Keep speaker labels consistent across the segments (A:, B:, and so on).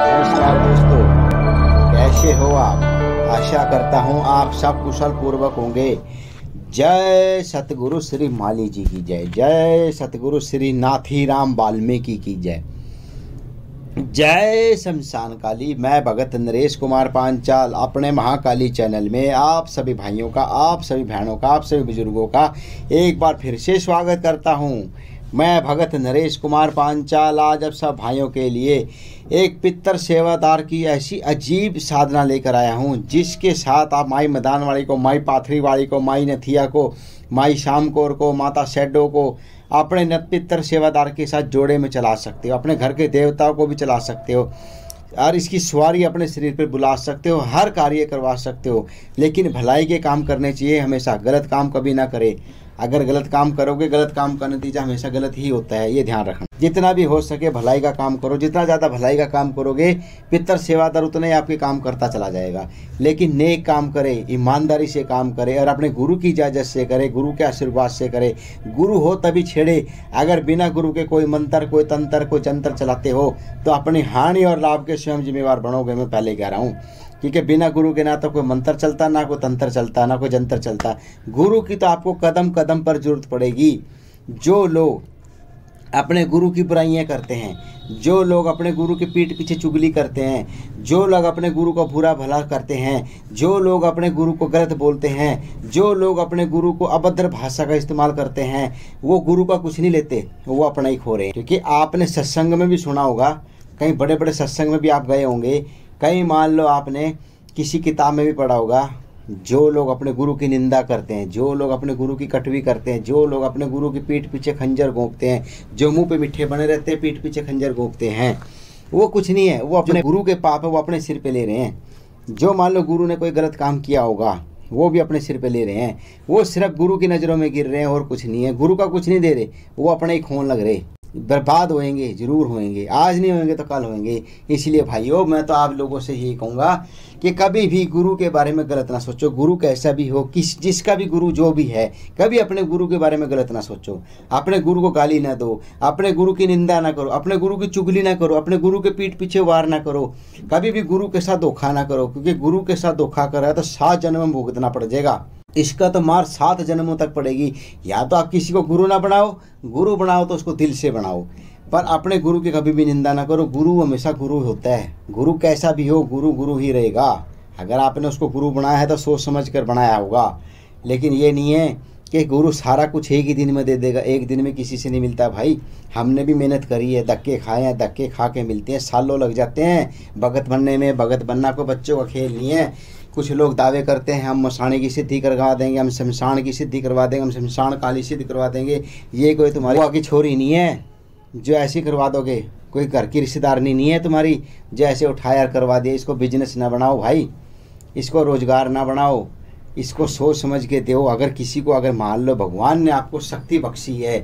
A: नमस्कार दोस्तों कैसे हो आप आशा करता हूँ आप सब कुशल पूर्वक होंगे जय सतगुरु श्री माली जी की जय जय सतगुरु श्री नाथी राम वाल्मीकि की जय जय शमशान काली मैं भगत नरेश कुमार पांचाल अपने महाकाली चैनल में आप सभी भाइयों का आप सभी बहनों का आप सभी बुजुर्गों का एक बार फिर से स्वागत करता हूँ मैं भगत नरेश कुमार पांचाल आज अब सब भाइयों के लिए एक पितर सेवादार की ऐसी अजीब साधना लेकर आया हूँ जिसके साथ आप माई मदानवाड़ी को माई पाथरीवाड़ी को माई नथिया को माई शामकोर को माता सेडो को अपने नत पितर सेवादार के साथ जोड़े में चला सकते हो अपने घर के देवताओं को भी चला सकते हो और इसकी सवारी अपने शरीर पर बुला सकते हो हर कार्य करवा सकते हो लेकिन भलाई के काम करने चाहिए हमेशा गलत काम कभी ना करें अगर गलत काम करोगे गलत काम का नतीजा हमेशा गलत ही होता है ये ध्यान रखना जितना भी हो सके भलाई का काम करो जितना ज़्यादा भलाई का काम करोगे पितर सेवादार उतना ही आपके काम करता चला जाएगा लेकिन नेक काम करे ईमानदारी से काम करे और अपने गुरु की इजाज़त से करे गुरु के आशीर्वाद से करे गुरु हो तभी छेड़े अगर बिना गुरु के कोई मंत्र कोई तंत्र कोई जंतर चलाते हो तो अपनी हानि और लाभ के स्वयं जिम्मेवार बनोगे मैं पहले कह रहा हूँ क्योंकि बिना गुरु के ना तो कोई मंत्र चलता ना कोई तंत्र चलता ना कोई जंतर चलता गुरु की तो आपको कदम कदम पर जरूरत पड़ेगी जो लोग अपने गुरु की बुराइयाँ करते हैं जो लोग अपने गुरु के पीठ पीछे चुगली करते हैं जो लोग अपने गुरु का बुरा भला करते हैं जो लोग अपने गुरु को गलत बोलते हैं जो लोग अपने गुरु को अभद्र भाषा का इस्तेमाल करते हैं वो गुरु का कुछ नहीं लेते वो अपना ही खो रहे हैं क्योंकि आपने सत्संग में भी सुना होगा कहीं बड़े बड़े सत्संग में भी आप गए होंगे कई मान लो आपने किसी किताब में भी पढ़ा होगा जो लोग अपने गुरु की निंदा करते हैं जो लोग अपने गुरु की कटवी करते हैं जो लोग अपने गुरु की पीठ पीछे खंजर घोंकते हैं जो मुंह पे मिठे बने रहते हैं पीठ पीछे खंजर घोंकते हैं वो कुछ नहीं है वो अपने गुरु के पाप है वो अपने सिर पे ले रहे हैं जो मान लो गुरु ने कोई गलत काम किया होगा वो भी अपने सिर पे ले रहे हैं वो सिर्फ गुरु की नज़रों में गिर रहे हैं और कुछ नहीं है गुरु का कुछ नहीं दे रहे वो अपने ही खोन लग रहे बर्बाद होएंगे जरूर होएंगे आज नहीं होएंगे तो कल होएंगे इसलिए भाइयों मैं तो आप लोगों से यही कहूँगा कि कभी भी गुरु के बारे में गलत ना सोचो गुरु कैसा भी हो किस जिसका भी गुरु जो भी है कभी अपने गुरु के बारे में गलत ना सोचो अपने गुरु को गाली ना दो अपने गुरु की निंदा ना करो अपने गुरु की चुगली ना करो अपने गुरु के पीठ पीछे वार ना करो कभी भी गुरु के साथ धोखा ना करो क्योंकि गुरु के साथ धोखा करा तो सात जन्म भुगतना पड़ जाएगा इसका तो मार सात जन्मों तक पड़ेगी या तो आप किसी को गुरु ना बनाओ गुरु बनाओ तो उसको दिल से बनाओ पर अपने गुरु की कभी भी निंदा ना करो गुरु हमेशा गुरु होता है गुरु कैसा भी हो गुरु गुरु ही रहेगा अगर आपने उसको गुरु बनाया है तो सोच समझ कर बनाया होगा लेकिन ये नहीं है कि गुरु सारा कुछ एक ही दिन में दे देगा एक दिन में किसी से नहीं मिलता भाई हमने भी मेहनत करी है धक्के खाए हैं धक्के खा के मिलते हैं सालों लग जाते हैं भगत बनने में भगत बनना को बच्चों का खेल नहीं है कुछ लोग दावे करते हैं हम मसाने की सिद्धि करवा देंगे हम शमशान की सिद्धि करवा देंगे हम शमशान काली सिद्धि करवा देंगे ये कोई तुम्हारी की छोरी नहीं है जो ऐसी करवा दोगे कोई घर की रिश्तेदारनी नहीं है तुम्हारी जो ऐसे उठाया करवा दिए इसको बिजनेस ना बनाओ भाई इसको रोज़गार ना बनाओ इसको सोच समझ के दो अगर किसी को अगर मान लो भगवान ने आपको शक्ति बख्शी है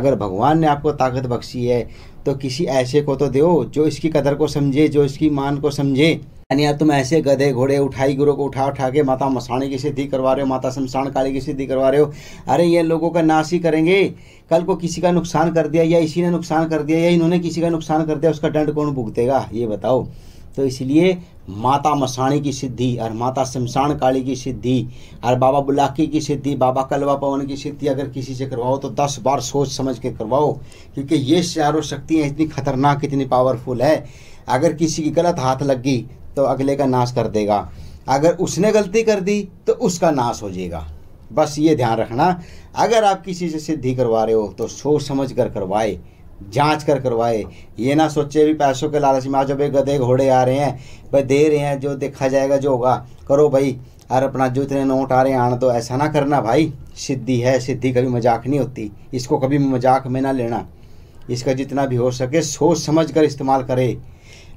A: अगर भगवान ने आपको ताकत बख्शी है तो किसी ऐसे को तो दो जो इसकी कदर को समझे जो इसकी मान को समझे यानी अब तुम ऐसे गधे घोड़े उठाई गुरु को उठा उठा के माता मसाणी की सिद्धि करवा रहे हो माता शमशान काली की सिद्धि करवा रहे हो अरे ये लोगों का नाश ही करेंगे कल को किसी का नुकसान कर दिया या इसी ने नुकसान कर दिया या इन्होंने किसी का नुकसान कर दिया उसका दंड कौन भुगतेगा ये बताओ तो इसलिए माता मसाणी की सिद्धि और माता शमशान काली की सिद्धि और बाबा बुलाकी की सिद्धि बाबा कलवा पवन की सिद्धि अगर किसी से करवाओ तो दस बार सोच समझ के करवाओ क्योंकि ये चारों शक्तियाँ इतनी खतरनाक इतनी पावरफुल है अगर किसी की गलत हाथ लग गई तो अगले का नाश कर देगा अगर उसने गलती कर दी तो उसका नाश हो जाएगा बस ये ध्यान रखना अगर आप किसी से सिद्धि करवा रहे हो तो सोच समझ कर करवाए जांच कर करवाए ये ना सोचे भी पैसों के लालच में आज भाई गधे घोड़े आ रहे हैं भाई दे रहे हैं जो देखा जाएगा जो होगा करो भाई अरे अपना जो इतने नोट आ रहे हैं आना तो ऐसा ना करना भाई सिद्धि है सिद्धि कभी मजाक नहीं होती इसको कभी मजाक में ना लेना इसका जितना भी हो सके सोच समझ कर इस्तेमाल करे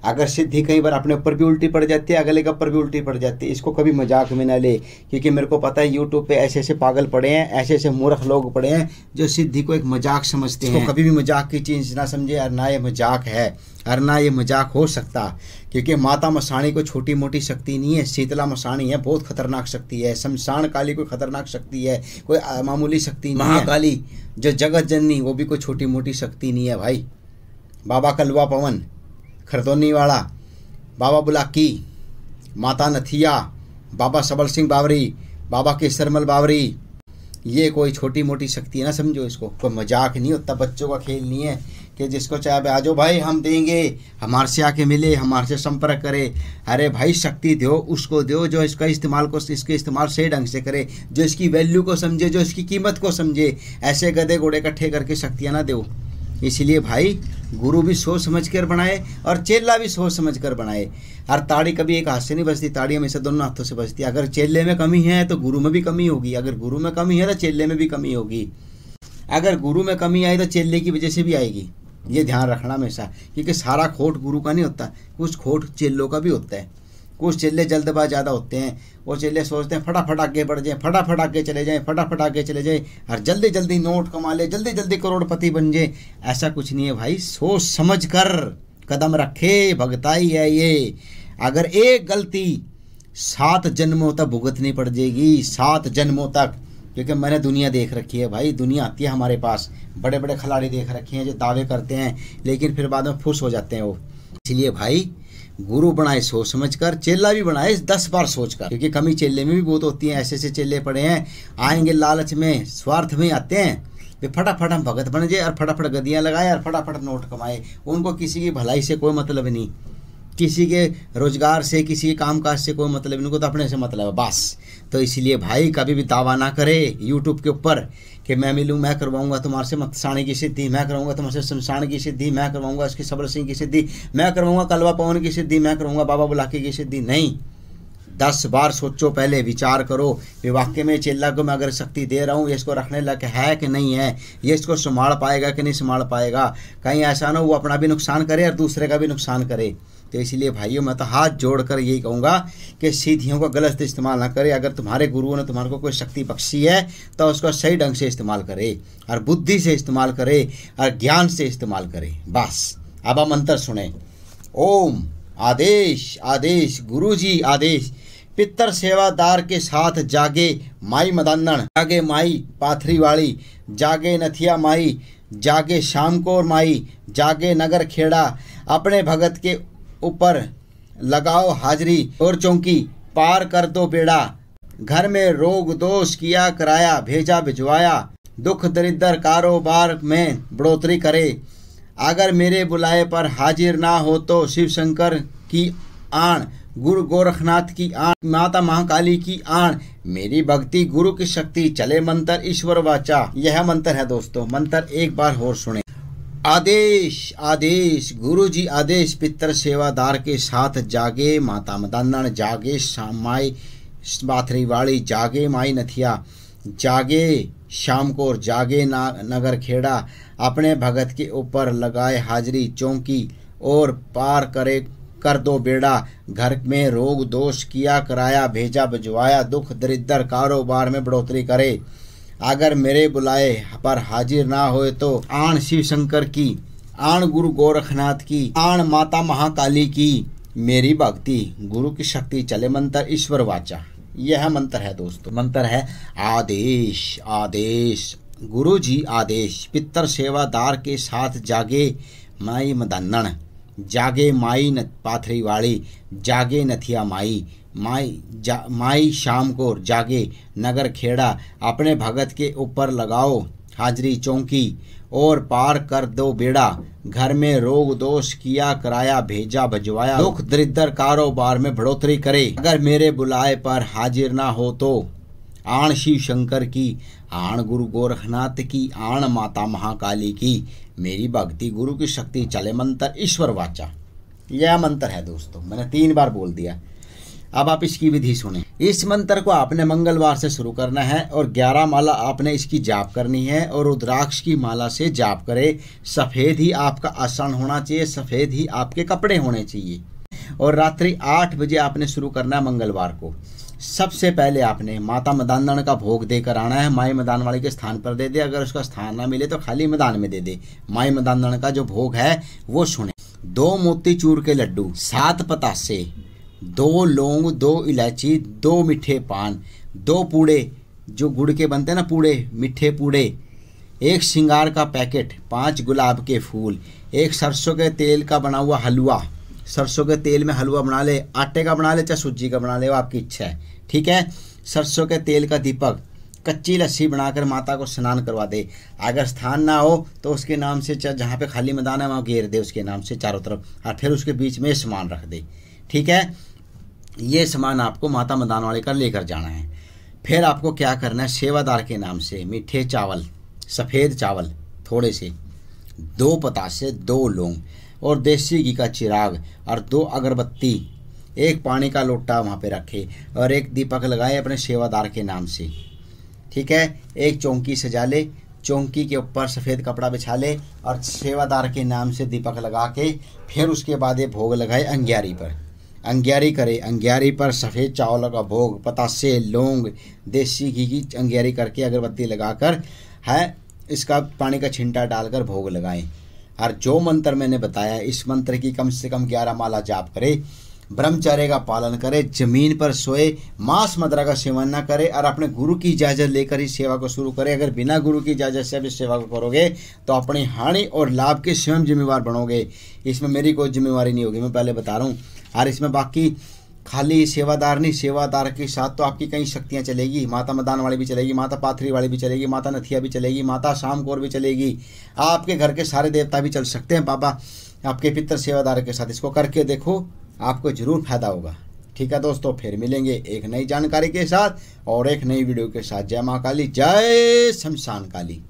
A: अगर सिद्धि कई बार अपने ऊपर भी उल्टी पड़ जाती है अगले के ऊपर भी उल्टी पड़ जाती है इसको कभी मजाक में ना ले क्योंकि मेरे को पता है यूट्यूब पे ऐसे ऐसे पागल पड़े हैं ऐसे ऐसे मूर्ख लोग पड़े हैं जो सिद्धि को एक मजाक समझते हैं कभी भी मजाक की चीज़ ना समझे और ना ये मजाक है और ना ये मजाक हो सकता क्योंकि माता मसाणी को छोटी मोटी शक्ति नहीं है शीतला मसाणी है बहुत खतरनाक शक्ति है शमशान काली कोई खतरनाक शक्ति है कोई मामूली शक्ति नहीं महाकाली जो जगत जननी वो भी कोई छोटी मोटी शक्ति नहीं है भाई बाबा कलवा पवन वाला बाबा बुलाकी माता नथिया बाबा सबल सिंह बावरी बाबा केसरमल बावरी ये कोई छोटी मोटी शक्ति ना समझो इसको कोई मजाक नहीं होता बच्चों का खेल नहीं है कि जिसको चाहे आ जाओ भाई हम देंगे हमारे से आके मिले हमारे से संपर्क करे अरे भाई शक्ति दो उसको दो जो इसका इस्तेमाल को इसके इस्तेमाल सही ढंग से करे जो इसकी वैल्यू को समझे जो इसकी कीमत को समझे ऐसे गधे घोड़े इकट्ठे करके शक्तियाँ ना दो इसलिए भाई गुरु भी सोच समझ कर बनाए और चेला भी सोच समझ कर बनाए हर ताड़ी कभी एक हाथ से नहीं बजती ताड़ी हमेशा दोनों हाथों से बजती अगर चेले में कमी है तो गुरु में भी कमी होगी अगर गुरु में कमी है तो चेले में भी कमी होगी अगर गुरु में कमी आई तो चेल्ले की वजह से भी आएगी ये ध्यान रखना हमेशा क्योंकि सारा खोट गुरु का नहीं होता कुछ खोट चेल्लों का भी होता है कुछ चेले जल्दबाज ज़्यादा होते हैं वो चेले सोचते हैं फटाफट आगे बढ़ जाएँ फटाफट आगे चले जाएं फटाफट आगे चले जाएं और जल्दी जल्दी नोट कमा ले जल्दी जल्दी करोड़पति बन जाए ऐसा कुछ नहीं है भाई सोच समझ कर कदम रखे भगताई है ये अगर एक गलती सात जन्मों तक भुगतनी पड़ जाएगी सात जन्मों तक क्योंकि मैंने दुनिया देख रखी है भाई दुनिया आती है हमारे पास बड़े बड़े खिलाड़ी देख रखे हैं जो दावे करते हैं लेकिन फिर बाद में फुस हो जाते हैं वो इसलिए भाई गुरु बनाए सोच समझ कर चेला भी बनाए दस बार सोच कर क्योंकि कमी चेले में भी बहुत होती है ऐसे ऐसे चेले पड़े हैं आएंगे लालच में स्वार्थ में आते हैं वे फटाफट हम भगत बन जाए और फटाफट गदियाँ लगाए और फटाफट नोट कमाए उनको किसी की भलाई से कोई मतलब नहीं किसी के रोज़गार से किसी के काम काज से कोई मतलब इनको तो अपने से मतलब है बस तो इसलिए भाई कभी भी दावा ना करे यूट्यूब के ऊपर कि मैं मिलूँ मैं करवाऊंगा तुम्हारे से मतसाणी की सिद्धि मैं करवाऊँगा तुम्हारे से शमशान की सिद्धि मैं करवाऊंगा उसकी सबर सिंह की सिद्धि मैं करवाऊंगा कलवा पवन की सिद्धि मैं करूँगा बाबा बुलाके की सिद्धि नहीं दस बार सोचो पहले विचार करो वाक्य में चिल्ला को मैं अगर शक्ति दे रहा हूँ ये इसको रखने लायक है कि नहीं है ये इसको संभाल पाएगा कि नहीं संभाल पाएगा कहीं ऐसा ना वो अपना भी नुकसान करे और दूसरे का भी नुकसान करे तो इसलिए भाइयों मैं तो हाथ जोड़कर यही कहूँगा कि सीधियों का गलत इस्तेमाल ना करें अगर तुम्हारे गुरुओं ने तुम्हारे को कोई शक्ति बख्शी है तो उसका सही ढंग से इस्तेमाल करे और बुद्धि से इस्तेमाल करे और ज्ञान से इस्तेमाल करे बस अब हम अंतर सुने ओम आदेश आदेश गुरु जी आदेश पितर सेवादार के साथ जागे माई मदानन जागे माई पाथरी वाली जागे नथिया माई जागे शाम को माई जागे नगर खेड़ा अपने भगत के ऊपर लगाओ हाजिरी और चौंकी पार कर दो बेड़ा घर में रोग दोष किया कराया भेजा भिजवाया दुख दरिद्र कारोबार में बढ़ोतरी करे अगर मेरे बुलाए पर हाजिर ना हो तो शिव शंकर की आण गुरु गोरखनाथ की आण माता महाकाली की आण मेरी भक्ति गुरु की शक्ति चले मंत्र ईश्वर वाचा यह मंत्र है दोस्तों मंत्र एक बार और सुने आदेश आदेश गुरु जी आदेश पितर सेवादार के साथ जागे माता मदानन जागे माई बाथरी वाली जागे माई नथिया जागे शाम को और जागे ना नगर खेड़ा अपने भगत के ऊपर लगाए हाजिरी चौंकी और पार करे कर दो बेड़ा घर में रोग दोष किया कराया भेजा भिजवाया दुख दरिद्र कारोबार में बढ़ोतरी करे अगर मेरे बुलाए पर हाजिर ना हो तो आण शिव शंकर की आण गुरु गोरखनाथ की आण माता महाकाली की मेरी भक्ति गुरु की शक्ति चले मंत्र ईश्वर वाचा यह मंत्र है दोस्तों मंत्र है आदेश आदेश गुरु जी आदेश पितर सेवादार के साथ जागे माई मदन जागे माई न पाथरी वाली जागे नथिया माई माई जा माई शाम को जागे नगर खेड़ा अपने भगत के ऊपर लगाओ हाजरी चौंकी और पार कर दो बेड़ा घर में रोग दोष किया कराया भेजा भजवाया दुख दरिद्र कारोबार में बढ़ोतरी करे अगर मेरे बुलाए पर हाजिर ना हो तो आण शिव शंकर की आण गुरु गोरखनाथ की आण माता महाकाली की मेरी भक्ति गुरु की शक्ति चले मंत्र ईश्वर वाचा यह मंत्र है दोस्तों मैंने तीन बार बोल दिया अब आप इसकी विधि सुने इस मंत्र को आपने मंगलवार से शुरू करना है और ग्यारह माला आपने इसकी जाप करनी है और रुद्राक्ष की माला से जाप करें सफ़ेद ही आपका आसन होना चाहिए सफ़ेद ही आपके कपड़े होने चाहिए और रात्रि आठ बजे आपने शुरू करना है मंगलवार को सबसे पहले आपने माता मदानदान का भोग देकर आना है माई मदान वाले के स्थान पर दे दे अगर उसका स्थान ना मिले तो खाली मैदान में दे दे माई मदानदान का जो भोग है वो सुने दो मोती चूर के लड्डू सात पतासे दो लौंग दो इलायची दो मीठे पान दो पूड़े जो गुड़ के बनते हैं ना पूड़े मीठे पूड़े एक श्रृंगार का पैकेट पांच गुलाब के फूल एक सरसों के तेल का बना हुआ हलवा सरसों के तेल में हलवा बना ले आटे का बना ले चाहे सूजी का बना ले वो आपकी इच्छा है ठीक है सरसों के तेल का दीपक कच्ची लस्सी बनाकर माता को स्नान करवा दे अगर स्थान ना हो तो उसके नाम से चाहे जहाँ पे खाली मैदान है वहाँ घेर दे उसके नाम से चारों तरफ और हाँ, फिर उसके बीच में सामान रख दे ठीक है ये सामान आपको माता मदान वाले का लेकर जाना है फिर आपको क्या करना है सेवादार के नाम से मीठे चावल सफ़ेद चावल थोड़े से दो पतासे दो लौंग और देसी घी का चिराग और दो अगरबत्ती एक पानी का लोटा वहाँ पे रखे और एक दीपक लगाए अपने सेवादार के नाम से ठीक है एक चौंकी सजा ले चौंकी के ऊपर सफ़ेद कपड़ा बिछा ले और सेवादार के नाम से दीपक लगा के फिर उसके बाद ये भोग लगाए अंग्यारी पर अंग्यारी करे अंग्यारी पर सफ़ेद चावल का भोग पतासे लौंग देसी घी की अंग्यारी करके अगरबत्ती लगाकर है इसका पानी का छिंटा डालकर भोग लगाएं और जो मंत्र मैंने बताया इस मंत्र की कम से कम ग्यारह माला जाप करें ब्रह्मचर्य का पालन करे जमीन पर सोए मांस मदरा का सेवन न करे और अपने गुरु की इजाज़त लेकर ही सेवा को शुरू करे अगर बिना गुरु की इजाज़त से भी सेवा को करोगे तो अपनी हानि और लाभ के स्वयं जिम्मेवार बनोगे इसमें मेरी कोई जिम्मेवारी नहीं होगी मैं पहले बता रहा हूँ और इसमें बाकी खाली सेवादार नहीं सेवादार के साथ तो आपकी कई शक्तियाँ चलेगी माता मदान वाली भी चलेगी माता पाथरी वाली भी चलेगी माता नथिया भी चलेगी माता शाम कौर भी चलेगी आपके घर के सारे देवता भी चल सकते हैं बाबा आपके पितर सेवादार के साथ इसको करके देखो आपको जरूर फायदा होगा ठीक है दोस्तों फिर मिलेंगे एक नई जानकारी के साथ और एक नई वीडियो के साथ जय माँ काली जय शमशान काली